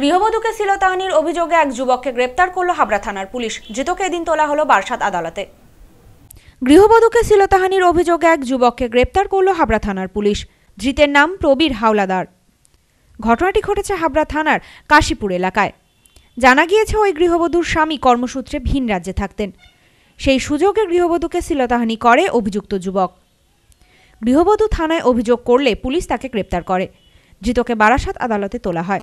গৃহবধূকে শ্লীলতাহানির অভিযোগে এক যুবককে গ্রেপ্তার করল হাবড়া থানার পুলিশ ধৃতকে এদিন তোলা হলো বারসাত আদালতে গৃহবধূকে শ্লীলতাহানির অভিযোগে এক যুবককে গ্রেপ্তার করল হাবড়া থানার পুলিশ ধৃতের নাম প্রবীর হাওলাদার ঘটনাটি ঘটেছে হাবড়া থানার কাশীপুর এলাকায় জানা গিয়েছে ওই গৃহবধূর স্বামী কর্মসূত্রে ভিন রাজ্যে থাকতেন সেই সুযোগে গৃহবধূকে শ্লীলতাহানি করে অভিযুক্ত যুবক গৃহবধূ থানায় অভিযোগ করলে পুলিশ তাকে গ্রেপ্তার করে ধৃতকে বারাসাত আদালতে তোলা হয়